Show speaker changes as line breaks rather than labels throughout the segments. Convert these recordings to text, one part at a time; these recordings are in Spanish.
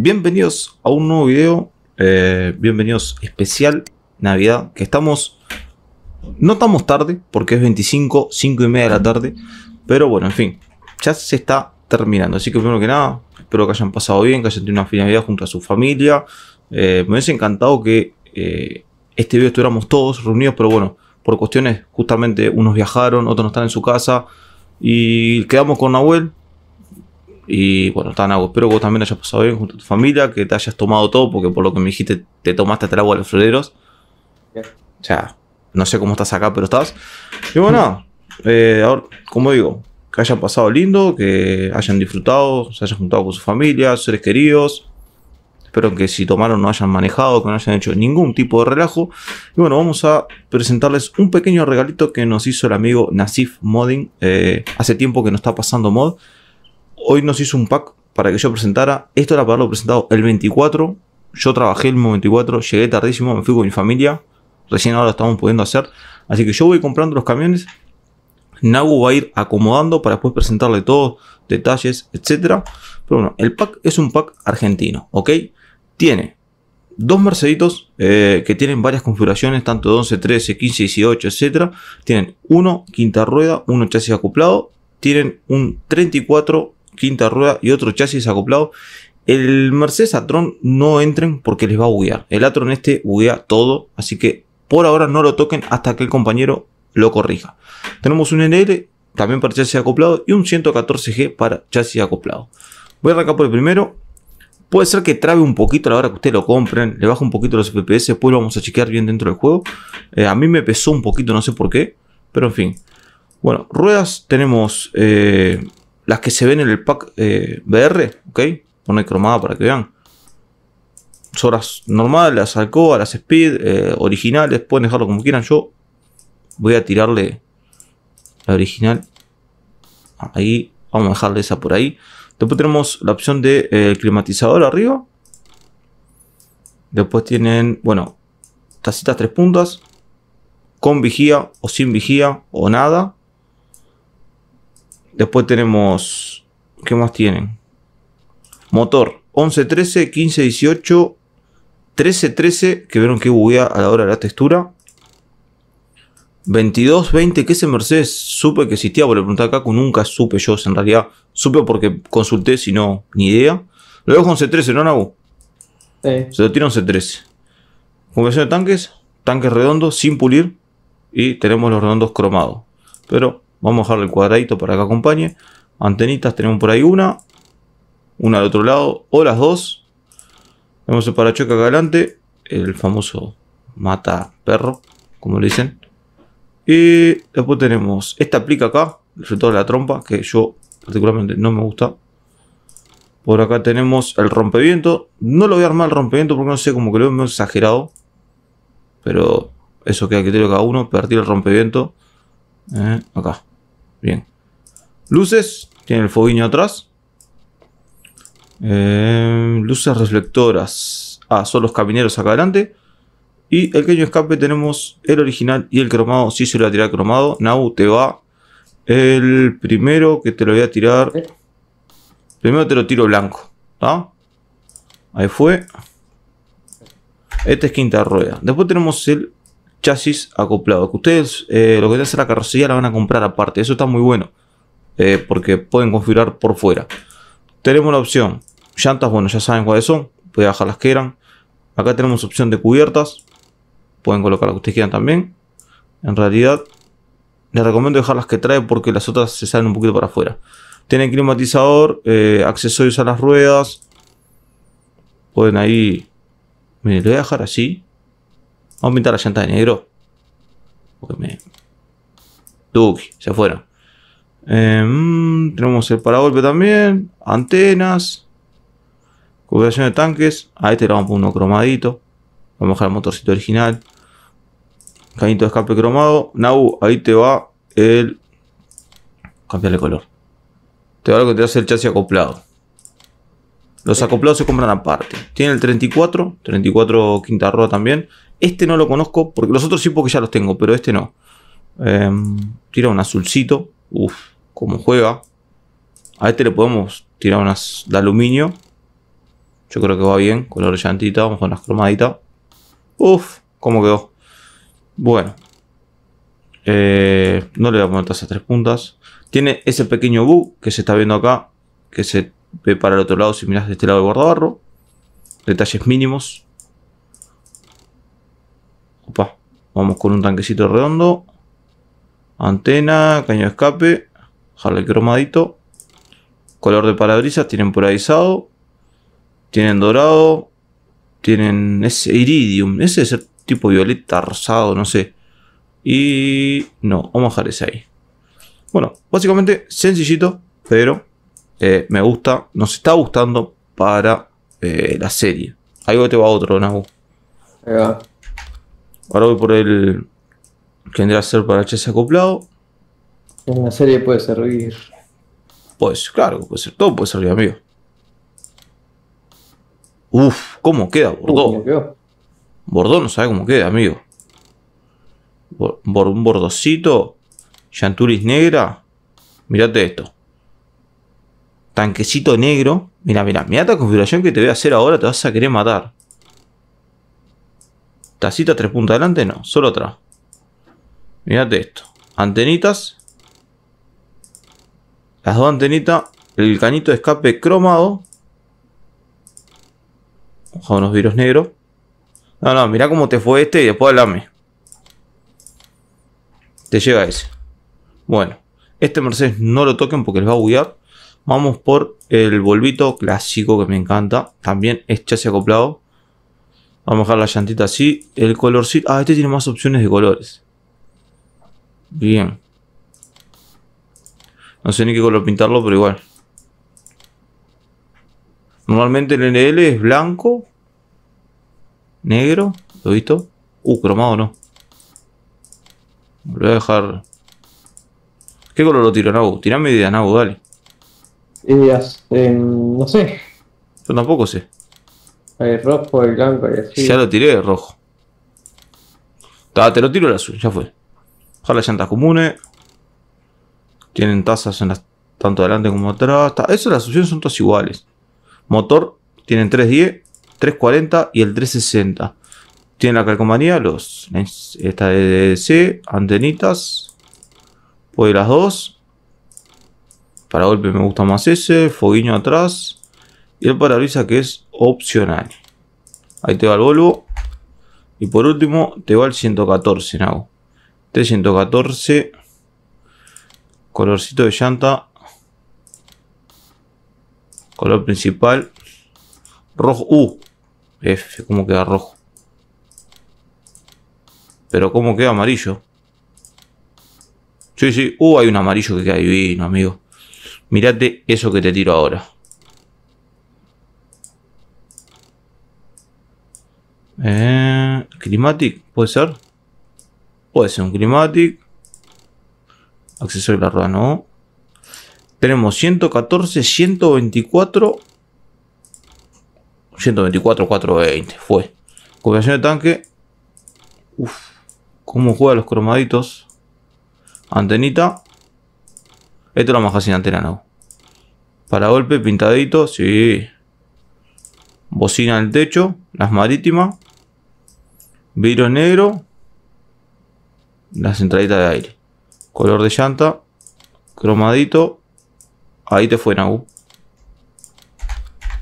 Bienvenidos a un nuevo video, eh, bienvenidos especial Navidad, que estamos, no estamos tarde, porque es 25, 5 y media de la tarde, pero bueno, en fin, ya se está terminando, así que primero que nada, espero que hayan pasado bien, que hayan tenido una finalidad junto a su familia, eh, me hubiese encantado que eh, este video estuviéramos todos reunidos, pero bueno, por cuestiones justamente unos viajaron, otros no están en su casa, y quedamos con Nahuel, y bueno, tan agua. espero que vos también hayas pasado bien junto a tu familia, que te hayas tomado todo, porque por lo que me dijiste, te tomaste hasta el agua de los floreros. O sea, no sé cómo estás acá, pero estás. Y bueno, eh, ahora, como digo, que hayan pasado lindo, que hayan disfrutado, se hayan juntado con sus familia. seres queridos. Espero que si tomaron no hayan manejado, que no hayan hecho ningún tipo de relajo. Y bueno, vamos a presentarles un pequeño regalito que nos hizo el amigo Nasif Modding. Eh, hace tiempo que nos está pasando mod hoy nos hizo un pack para que yo presentara. Esto era para lo presentado el 24. Yo trabajé el 24, llegué tardísimo, me fui con mi familia. Recién ahora estamos pudiendo hacer. Así que yo voy comprando los camiones. Nagu va a ir acomodando para después presentarle todos, detalles, etc. Pero bueno, el pack es un pack argentino, ¿ok? Tiene dos Merceditos eh, que tienen varias configuraciones, tanto 11, 13, 15, 18, Etcétera. Tienen uno quinta rueda, uno chasis acoplado. Tienen un 34 quinta rueda y otro chasis acoplado, el Mercedes Atron no entren porque les va a buguear. El Atron este buguea todo, así que por ahora no lo toquen hasta que el compañero lo corrija. Tenemos un NL también para chasis acoplado y un 114G para chasis acoplado. Voy a arrancar por el primero. Puede ser que trabe un poquito a la hora que ustedes lo compren, le baja un poquito los FPS, después lo vamos a chequear bien dentro del juego. Eh, a mí me pesó un poquito, no sé por qué, pero en fin. Bueno, ruedas tenemos eh, las que se ven en el pack eh, BR, ¿ok? Pone cromada para que vean. son las normales, las Alcoa, las Speed, eh, originales, pueden dejarlo como quieran. Yo voy a tirarle la original. Ahí, vamos a dejarle esa por ahí. Después tenemos la opción de eh, climatizador arriba. Después tienen, bueno, tacitas tres puntas. Con vigía o sin vigía o nada. Después tenemos. ¿Qué más tienen? Motor 11, 13, 15, 18, 13, 13. Que vieron que buguea a la hora de la textura. 22, 20. ¿Qué es el Mercedes? Supe que existía, por le pregunté a Nunca supe yo, en realidad. Supe porque consulté, si no, ni idea. Lo dejo 11, 13, ¿no, Nabu? Se lo tiró 11, 13. Conversión de tanques. Tanques redondos, sin pulir. Y tenemos los redondos cromados. Pero Vamos a dejarle el cuadradito para que acompañe. Antenitas tenemos por ahí una. Una al otro lado. O las dos. Tenemos el parachoque acá adelante. El famoso mata perro. Como le dicen. Y después tenemos esta plica acá. El resultado de la trompa. Que yo particularmente no me gusta. Por acá tenemos el rompeviento. No lo voy a armar el rompeviento porque no sé, como que lo veo exagerado. Pero eso queda criterio cada uno. Partir el rompeviento. Eh, acá. Bien. Luces. Tiene el foguiño atrás. Em, luces reflectoras. Ah, son los camineros acá adelante. Y el pequeño escape tenemos el original y el cromado. Si sí, se lo voy a tirar cromado. Nau, te va. El primero que te lo voy a tirar. Primero te lo tiro blanco. Ahí fue. este es quinta rueda. Después tenemos el chasis acoplado. Que ustedes eh, lo que es la carrocería la van a comprar aparte. Eso está muy bueno. Eh, porque pueden configurar por fuera. Tenemos la opción. Llantas, bueno, ya saben cuáles son. a bajar las que eran. Acá tenemos opción de cubiertas. Pueden colocar las que ustedes quieran también. En realidad, les recomiendo dejar las que trae porque las otras se salen un poquito para afuera. Tienen climatizador, eh, accesorios a las ruedas. Pueden ahí... me lo voy a dejar así Vamos a pintar la llanta de negro. Porque me... se fueron. Em, tenemos el paragolpe también. Antenas. Cooperación de tanques. A este le vamos a uno cromadito. Vamos a dejar el motorcito original. Cañito de escape cromado. Nau, ahí te va el... Cambiarle color. Te va lo que te hace el chasis acoplado. Los acoplados se compran aparte. Tiene el 34, 34 quinta rueda también. Este no lo conozco, porque los otros sí porque ya los tengo, pero este no. Em, tira un azulcito. Uf, como juega. A este le podemos tirar unas de aluminio. Yo creo que va bien. Color llantita, vamos con las cromaditas. Uf, cómo quedó. Bueno. Eh, no le voy a poner esas tres puntas. Tiene ese pequeño bug que se está viendo acá. Que se ve para el otro lado si miras de este lado de guardabarro. Detalles mínimos. Opa, vamos con un tanquecito redondo. Antena, caño de escape. Jale cromadito. Color de parabrisas, tienen polarizado. Tienen dorado. Tienen ese iridium. Ese es el tipo violeta, rosado, no sé. Y no, vamos a dejar ese ahí. Bueno, básicamente sencillito, pero eh, me gusta, nos está gustando para eh, la serie. Algo te va a otro, Nahu. Ahora voy por el que tendría que ser para HS acoplado. En la serie puede servir. Pues claro, puede ser todo, puede servir, amigo. Uf, ¿cómo queda bordón ¿Cómo no sabe cómo queda, amigo. un bordocito, Chanturis negra. Mirate esto. Tanquecito negro. Mira, mira, mira esta configuración que te voy a hacer ahora, te vas a querer matar. Tacita tres puntos adelante, no, solo atrás. Mirate esto. Antenitas. Las dos antenitas. El cañito de escape cromado. unos virus negros. No, no, mirá cómo te fue este y después hablame. Te llega ese. Bueno, este Mercedes no lo toquen porque les va a buguear. Vamos por el volvito clásico que me encanta. También es chasis acoplado. Vamos a dejar la llantita así. El colorcito. Ah, este tiene más opciones de colores. Bien. No sé ni qué color pintarlo, pero igual. Normalmente el NL es blanco. Negro. ¿Lo visto? Uh, cromado no. Lo voy a dejar... ¿Qué color lo tiro, Nau? Tirame idea, nau, dale ideas no sé. Yo tampoco sé. El rojo, el blanco, y así Ya lo tiré, el rojo. te lo tiro el azul, ya fue. Ojalá las llantas comunes. Tienen tazas en las, tanto adelante como atrás. eso las opciones son todas iguales. Motor tienen 310, 340 y el 360. Tienen la calcomanía, los, esta de DC, antenitas. Puede las dos. Para golpe me gusta más ese. Foguiño atrás. Y el parabrisa que es opcional. Ahí te va el Volvo. Y por último te va el 114 Nago. T114. Colorcito de llanta. Color principal. Rojo. Uh. F. ¿Cómo queda rojo? Pero como queda amarillo? Sí, sí. Uh, hay un amarillo que queda divino, amigo. Mírate eso que te tiro ahora. Eh, climatic, ¿puede ser? Puede ser un climatic. Accesorio de la rueda, no. Tenemos 114, 124. 124, 420. Fue. Combinación de tanque. Uf. Cómo juega los cromaditos. Antenita. Esto es lo más sin antena no. Para golpe pintadito, sí. Bocina el techo, las marítimas. Vidrio negro. Las entraditas de aire. Color de llanta. Cromadito. Ahí te fue, Nagu.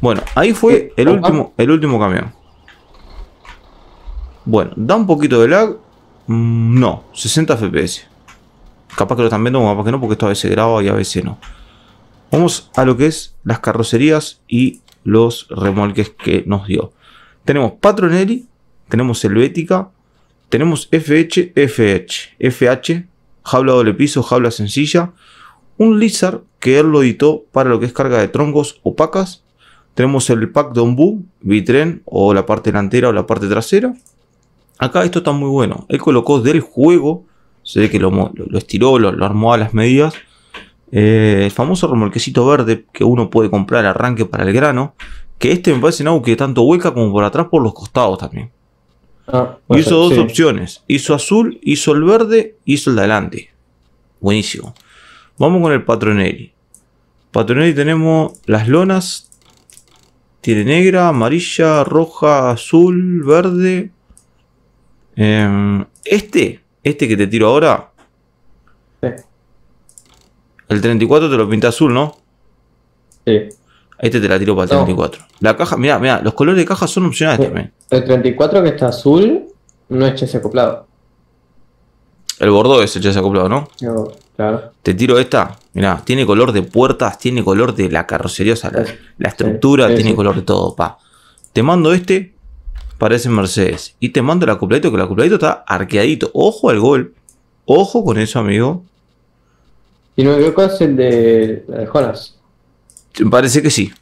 Bueno, ahí fue el último, el último camión. Bueno, da un poquito de lag. Mm, no, 60 FPS. Capaz que lo están viendo, capaz que no, porque esto a veces graba y a veces no. Vamos a lo que es las carrocerías y los remolques que nos dio. Tenemos Patronelli, tenemos Helvética, tenemos FH, FH, FH, jaula doble piso, jaula sencilla, un Lizard que él lo editó para lo que es carga de troncos opacas. Tenemos el pack de vitren o la parte delantera o la parte trasera. Acá esto está muy bueno. Él colocó del juego, se ve que lo, estiró, lo armó a las medidas eh, el famoso remolquecito verde que uno puede comprar arranque para el grano. Que este me parece un que tanto hueca como por atrás por los costados también. hizo ah, dos opciones. Hizo azul, hizo el verde, hizo el de adelante. Buenísimo. Vamos con el Patronelli. Patronelli tenemos las lonas. Tiene negra, amarilla, roja, azul, verde. Em, este, este que te tiro ahora. Sí. El 34 te lo pinta azul, ¿no? Sí. Este te la tiro para el 34. La caja, mira, mira, los colores de caja son opcionales también. El 34 que está azul no es chase acoplado. El bordo es el chase acoplado, ¿no? claro. Te tiro esta, mirá, tiene color de puertas, tiene color de la carrocería, o sea, la, estructura, tiene color de todo, pa. Te mando este, parece Mercedes. Y te mando el acopladito, que el acopladito está arqueadito. Ojo al gol. Ojo con eso, amigo. Y no me equivoco, es el de, Jonas. Me Parece que sí.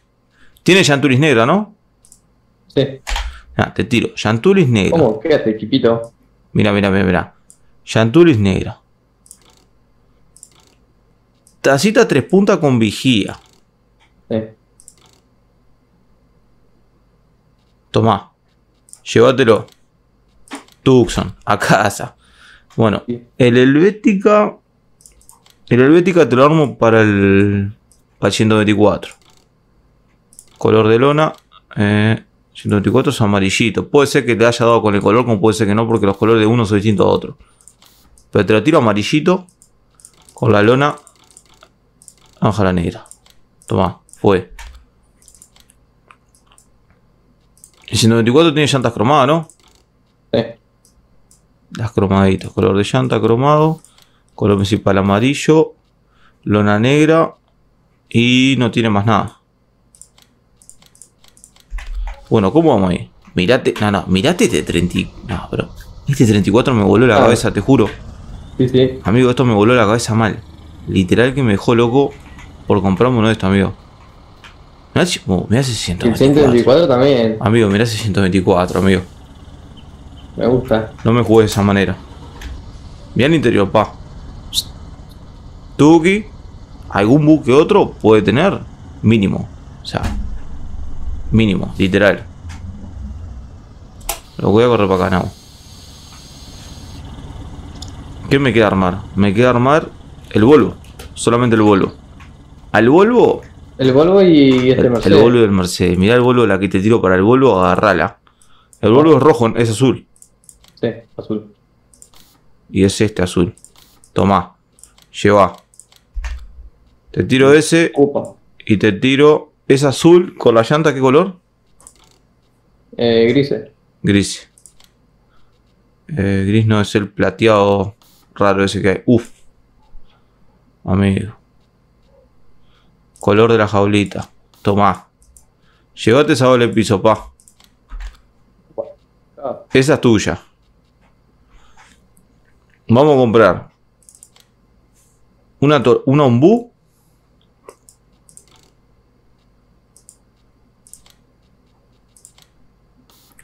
Tiene Yanturis negra, ¿no? Sí. Ah, te tiro. Yanturis negra. ¿Cómo? Quédate, chiquito. Mira, mira, mira, mira. Yanturis negra. Tacita tres puntas con vigía. Sí. Tomá. Llévatelo. Tucson, a casa. Bueno, el Helvética el Helvética te lo armo para el. Para 124. Color de lona. Eh, 124 es amarillito. Puede ser que te haya dado con el color, como puede ser que no, porque los colores de uno son distintos a otro. Pero te lo tiro amarillito. Con la lona. la negra. Toma, fue. El 124 tiene llantas cromadas, ¿no? Las cromaditas. Color de llanta cromado color principal amarillo, lona negra y no tiene más nada. Bueno, ¿cómo vamos ahí? Mirate, no, no, mirate este 30, no, Este 34 me voló la ah. cabeza, te juro. Sí, sí. Amigo, esto me voló la cabeza mal. Literal que me dejó loco por comprarme uno de estos, amigo. Mirá, ese 124. El 124 también. Amigo, mirá ese 124, amigo. Me gusta. No me jugué de esa manera. Bien el interior, pa. Tuki, algún buque otro puede tener, mínimo. O sea, mínimo, literal. Lo voy a correr para acá, no. ¿Qué me queda armar? Me queda armar el Volvo. Solamente el Volvo. Al Volvo. El Volvo y este Mercedes. El Volvo y el Mercedes. Mirá el Volvo, la que te tiro para el Volvo, agarrala. El Volvo es rojo, es azul. Sí, azul. Y es este azul. Tomá. Lleva. Te tiro ese. Y te tiro. ¿Es azul con la llanta qué color? Eh, grise. Gris. Eh, gris no es el plateado raro ese que hay. Uf. Amigo. Color de la jaulita. Tomá. Llegate esa doble piso, pa. Esa es tuya. Vamos a comprar una, una ombú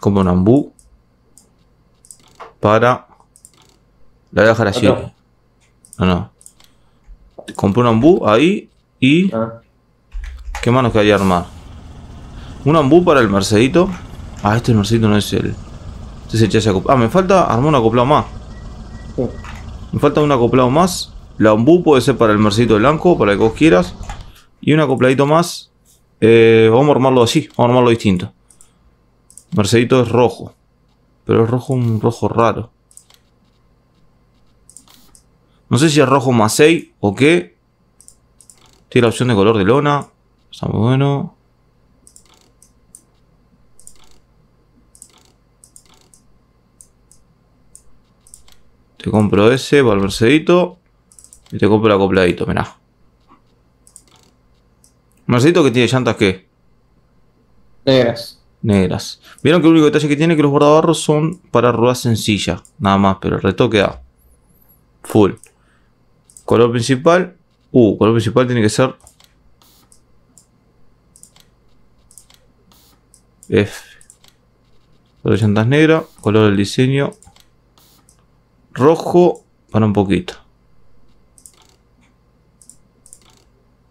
un ambú para... La voy a dejar así. No, no. Compré un ambú ahí y... Ah. ¿Qué manos que hay armar? Un ambú para el Mercedito. Ah, este Mercedito no es el... Este es el Ah, me falta armar un acoplado más. Me falta un acoplado más. La ambú puede ser para el Mercedito blanco, para el que vos quieras. Y un acopladito más. Eh, vamos a armarlo así, vamos a armarlo distinto. Mercedito es rojo. Pero es rojo un rojo raro. No sé si es rojo más 6 o qué. Tiene la opción de color de lona. Está muy bueno. Te compro ese para el Mercedito. Y te compro el acopladito, mirá. Mercedito que tiene llantas, ¿qué? Negras negras. Vieron que el único detalle que tiene que los guardabarros son para ruedas sencillas, nada más, pero el retoque queda full. Color principal, uh, color principal tiene que ser F. Color llantas negra, color del diseño rojo para un poquito.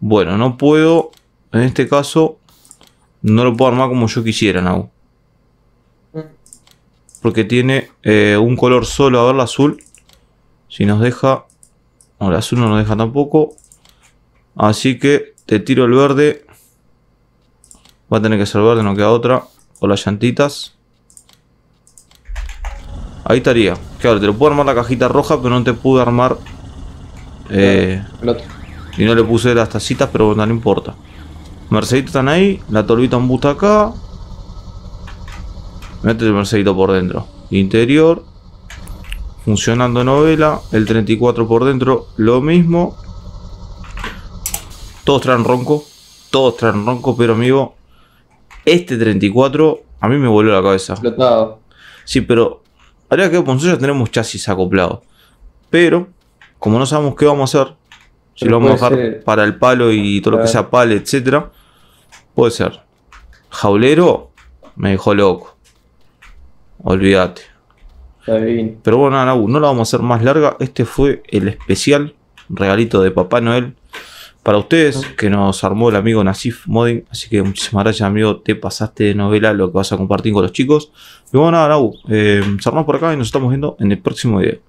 Bueno, no puedo en este caso no lo puedo armar como yo quisiera, Nau. Porque tiene eh, un color solo, a ver, la azul. Si nos deja... No, la azul no nos deja tampoco. Así que te tiro el verde. Va a tener que ser verde, no queda otra. O las llantitas. Ahí estaría. Claro, te lo puedo armar la cajita roja, pero no te pude armar... Eh, y no le puse las tacitas, pero bueno no importa. Mercedito están ahí. La torbita en busta acá. Mete el Mercedito por dentro. Interior. Funcionando novela. El 34 por dentro. Lo mismo. Todos traen ronco. Todos traen ronco. Pero amigo. Este 34. A mí me voló la cabeza. Explotado. Sí, pero. Ahora que con ya tenemos chasis acoplado, Pero. Como no sabemos qué vamos a hacer. Si lo vamos a dejar para el palo y todo lo que sea palo, etcétera Puede ser. Jaulero me dejó loco. Olvídate. Pero bueno, no, no la vamos a hacer más larga. Este fue el especial regalito de Papá Noel para ustedes que nos armó el amigo Nasif Modding. Así que muchísimas gracias, amigo. Te pasaste de novela lo que vas a compartir con los chicos. Y bueno, nada, Nau, eh, cerramos por acá y nos estamos viendo en el próximo video.